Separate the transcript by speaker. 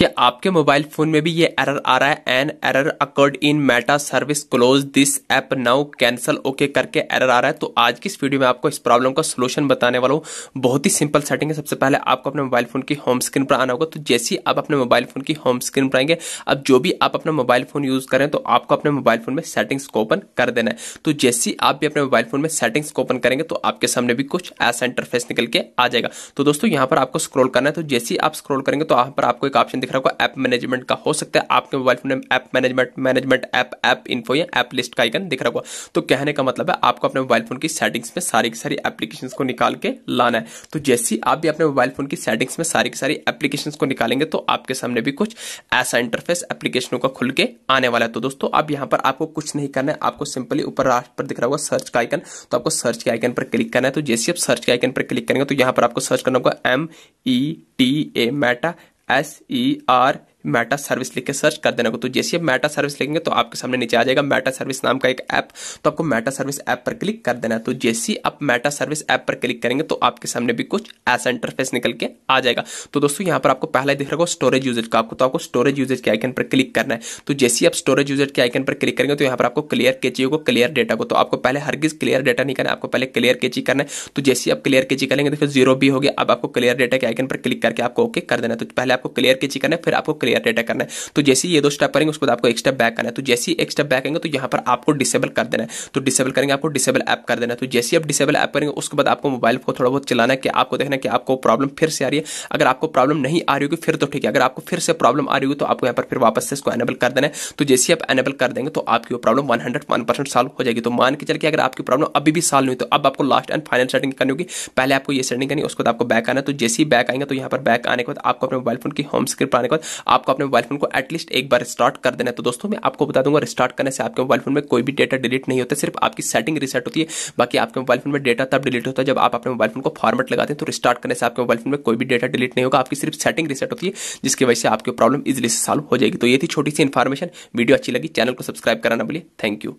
Speaker 1: कि आपके mobile phone में भी ये एरर आ रहा है an error occurred in Meta service close this app now cancel okay करके एरर आ रहा है तो आज की इस वीडियो में आपको इस प्रॉब्लम का सोल्यूशन बताने वाला हूँ बहुत ही सिंपल सेटिंग है सबसे पहले आपको अपने मोबाइल फोन की होम स्क्रीन पर आना होगा तो जैसे ही आप अपने मोबाइल फोन की होम स्क्रीन पर आएंगे अब जो भी आप अपना मोबाइल फोन यूज करें तो आपको अपने मोबाइल फोन में सेटिंग्स को ओपन कर देना है तो जैसे ही आप भी अपने मोबाइल फोन में सेटिंग्स को ओपन करेंगे तो आपके सामने भी कुछ ऐसा इंटरफेस निकल के आ जाएगा तो दोस्तों यहां पर आपको स्क्रोल करना है तो जैसे ही आप स्क्रोल करेंगे तो यहां पर आपको एक ऑप्शन दिख रहा होगा ऐप मैनेजमेंट का हो सकता है आपके मोबाइल फोन में app management management app app info या ऐप लिस्ट का आइकन दिख रहा होगा तो कहने का मतलब है आपको अपने मोबाइल फोन की सेटिंग्स में सारी की सारी एप्लीकेशन को निकाल के लाना है तो जैसे ही आप भी अपने मोबाइल फोन की सेटिंग्स में सारी की सारी एप्लीकेशन को निकालेंगे तो आपके सामने भी कुछ ऐसा इंटरफेस एप्लीकेशनों का खुल के आने वाला है तो दोस्तों अब यहाँ पर आपको कुछ नहीं करना है आपको सिंपली ऊपर राष्ट्र पर दिख रहा होगा सर्च का आइकन तो आपको सर्च के आइकन पर क्लिक करना है तो जैसे आप सर्च के आइकन पर क्लिक करेंगे तो यहाँ पर आपको सर्च करना होगा M E T A Meta S E R Meta service लिख के सर्च कर देना को तो जैसे आप मेटा सर्विस लिखेंगे तो आपके सामने नीचे आ जाएगा मेटा सर्विस नाम का एक ऐप तो आपको मेटा सर्विस ऐप पर क्लिक कर देना है तो जैसे आप मेटा सर्विस ऐप पर क्लिक करेंगे तो आपके सामने भी कुछ ऐसा इंटरफेस निकल के आ जाएगा तो दोस्तों यहाँ पर आपको पहला दिख रहा स्टोरेज यूजेज का आपको तो आपको स्टोरेज यूजेज के आइकन पर क्लिक करना है तो जैसे आप स्टोरेज यूजेज के आइकन पर क्लिक करेंगे तो यहाँ पर आपको क्लियर केची को क्लियर डेटा को तो आपको पहले हर किस क्लियर डेटा नहीं करना आपको पहले क्लियर केची करना है तो जैसे आप क्लियर केची करेंगे तो फिर जीरो भी हो गया अब आपको क्लियर डेटा के आइकन पर क्लिक करके आपको ओके कर देना तो पहले आपको क्लियर केची करना है फिर आपको एयर डेटा करना है तो जैसे ही ये दो स्टेप करेंगे उसके बाद आपको एक स्टेप बैक करना है तो जैसे ही एक स्टेप बैक आएंगे तो यहाँ पर आपको डिसेबल कर देना है तो डिसेबल करेंगे आपको डिसेबल ऐप कर देना है तो जैसे आप डिसेबल ऐप करेंगे उसके बाद आपको मोबाइल को थोड़ा बहुत चलाना है कि आपको देखना है कि आपको प्रॉब्लम फिर से आ रही है अगर आपको प्रॉब्लम नहीं आ रही होगी फिर तो ठीक है अगर आपको फिर से प्रॉब्लम आ रही होगी तो आपको यहाँ पर फिर वापस से इसको एनेबल कर देना है तो जैसे आप एनेबल कर देंगे तो आपकी वो प्रॉब्लम वन हंड्रेड सॉल्व हो जाएगी तो मान के चल के अगर आपकी प्रॉब्लम अभी भी सॉल्व नहीं तो अब आपको लास्ट एंड फाइनल सेटिंग करनी होगी पहले आपको ये सेटिंग करनी उसके बाद आपको बैक आना है तो जैसे ही बैक आएंगे तो यहाँ पर बैक आने के बाद आपको अपने मोबाइल फोन की होम स्क्रीन पर आने के बाद आपको अपने मोबाइल फोन को एटलीस्ट एक बार स्टार्ट कर देना है तो दोस्तों मैं आपको बता दूंगा रिस्टार्ट करने से आपके मोबाइल फोन में कोई भी डेटा डिलीट नहीं होता सिर्फ आपकी सेटिंग रिसेट होती है बाकी आपके मोबाइल फोन में डेटा तब डिलीट होता है जब आप अपने मोबाइल फोन को फॉर्मेट लगाते हैं तो रिस्टार्ट करने से आपके मोबाइल फोन में कोई भी डेटा डिलीट नहीं होगा आपकी सिर्फ सेटिंग रिसेट होती है जिसकी वजह से आपकी प्रॉब्लम इजिली से सॉल्व हो जाएगी तो ये थी छोटी सी इन्फॉर्मेशन वीडियो अच्छी लगी चैनल को सब्सक्राइब कराना बोलिए थैंक यू